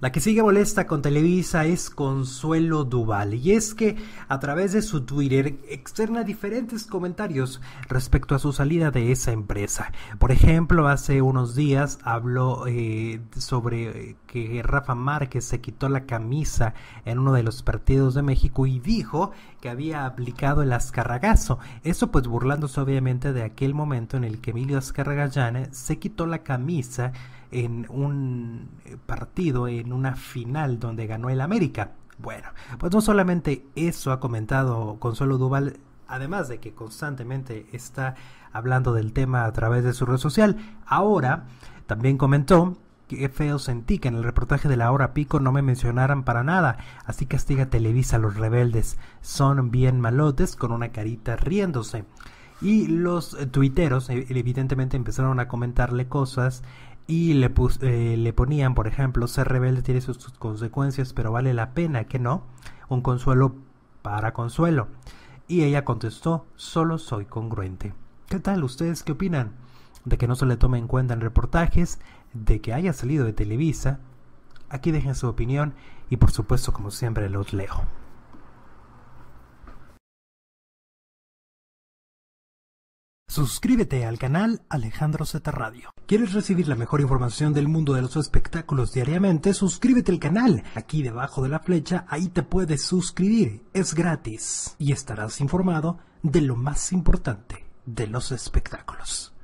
La que sigue molesta con Televisa es Consuelo Duval y es que a través de su Twitter externa diferentes comentarios respecto a su salida de esa empresa. Por ejemplo, hace unos días habló eh, sobre eh, que Rafa Márquez se quitó la camisa en uno de los partidos de México y dijo que había aplicado el ascarragazo. Eso pues burlándose obviamente de aquel momento en el que Emilio Azcarragallana se quitó la camisa en un eh, partido en en una final donde ganó el América. Bueno, pues no solamente eso ha comentado Consuelo Duval, además de que constantemente está hablando del tema a través de su red social, ahora también comentó que feo sentí que en el reportaje de la hora pico no me mencionaran para nada, así castiga Televisa los rebeldes, son bien malotes con una carita riéndose. Y los tuiteros eh, evidentemente empezaron a comentarle cosas y le, eh, le ponían, por ejemplo, ser rebelde tiene sus, sus, consecuencias, pero vale la pena que no, un consuelo para consuelo. Y ella contestó, solo soy congruente. ¿Qué tal? ¿Ustedes qué opinan? De que no se le tome en cuenta en reportajes, de que haya salido de Televisa. Aquí dejen su opinión y por supuesto, como siempre, los leo. Suscríbete al canal Alejandro Z Radio. ¿Quieres recibir la mejor información del mundo de los espectáculos diariamente? Suscríbete al canal. Aquí debajo de la flecha, ahí te puedes suscribir. Es gratis. Y estarás informado de lo más importante de los espectáculos.